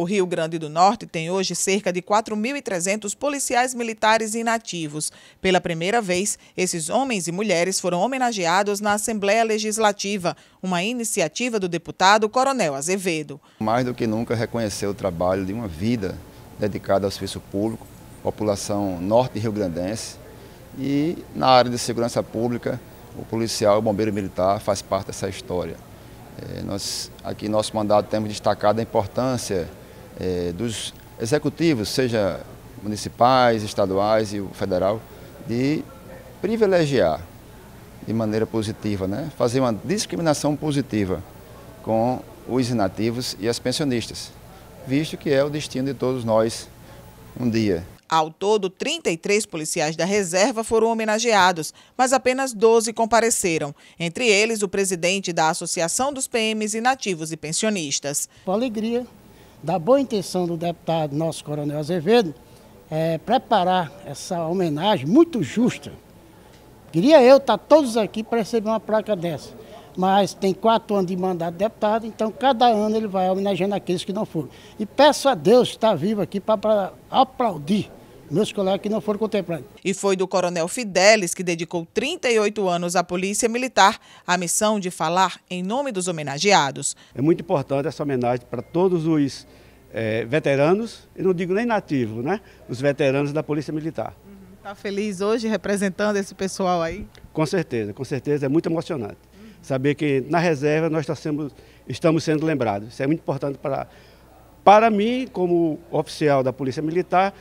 O Rio Grande do Norte tem hoje cerca de 4.300 policiais militares inativos. Pela primeira vez, esses homens e mulheres foram homenageados na Assembleia Legislativa, uma iniciativa do deputado Coronel Azevedo. Mais do que nunca reconhecer o trabalho de uma vida dedicada ao serviço público, população norte rio-grandense. E na área de segurança pública, o policial e o bombeiro militar faz parte dessa história. É, nós, aqui nosso mandato temos destacado a importância é, dos executivos, seja municipais, estaduais e o federal, de privilegiar de maneira positiva, né? fazer uma discriminação positiva com os inativos e as pensionistas, visto que é o destino de todos nós um dia. Ao todo, 33 policiais da reserva foram homenageados, mas apenas 12 compareceram, entre eles o presidente da Associação dos PMs Inativos e Pensionistas. Com alegria da boa intenção do deputado nosso Coronel Azevedo, é, preparar essa homenagem muito justa. Queria eu estar todos aqui para receber uma placa dessa. Mas tem quatro anos de mandato de deputado, então cada ano ele vai homenageando aqueles que não foram. E peço a Deus estar vivo aqui para aplaudir meus colegas que não foram contemplados. E foi do Coronel Fidelis, que dedicou 38 anos à Polícia Militar, a missão de falar em nome dos homenageados. É muito importante essa homenagem para todos os é, veteranos, e não digo nem nativo, né? Os veteranos da Polícia Militar. Está uhum. Tá feliz hoje representando esse pessoal aí? Com certeza, com certeza. É muito emocionante. Uhum. Saber que na reserva nós tá sendo, estamos sendo lembrados. Isso é muito importante para, para mim, como oficial da Polícia Militar,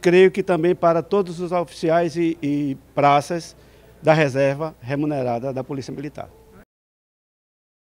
creio que também para todos os oficiais e, e praças da reserva remunerada da Polícia Militar.